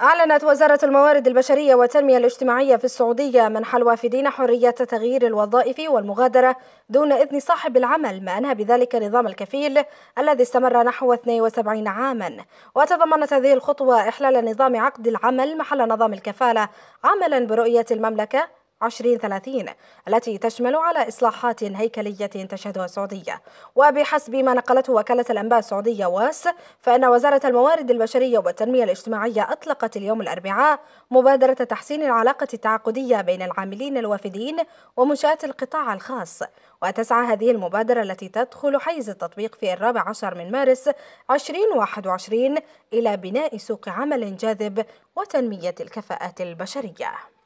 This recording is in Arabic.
أعلنت وزارة الموارد البشرية والتنمية الاجتماعية في السعودية منح الوافدين حرية تغيير الوظائف والمغادرة دون إذن صاحب العمل ما أنهى بذلك نظام الكفيل الذي استمر نحو 72 عاما وتضمنت هذه الخطوة إحلال نظام عقد العمل محل نظام الكفالة عملا برؤية المملكة 2030 التي تشمل على إصلاحات هيكلية تشهدها السعودية وبحسب ما نقلته وكالة الأنباء السعودية واس فإن وزارة الموارد البشرية والتنمية الاجتماعية أطلقت اليوم الأربعاء مبادرة تحسين العلاقة التعاقدية بين العاملين الوافدين ومنشآت القطاع الخاص وتسعى هذه المبادرة التي تدخل حيز التطبيق في الرابع عشر من مارس 2021 إلى بناء سوق عمل جاذب وتنمية الكفاءات البشرية